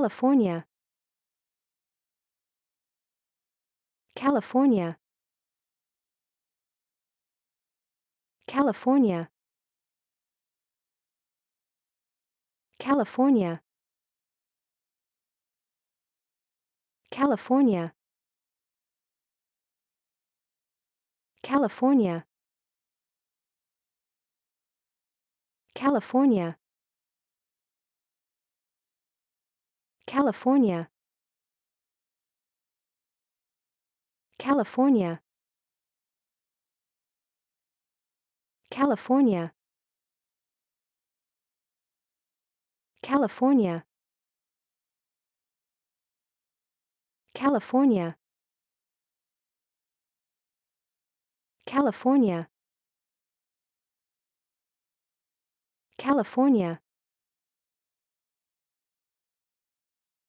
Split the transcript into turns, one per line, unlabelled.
California California California California California California California California California California California California California California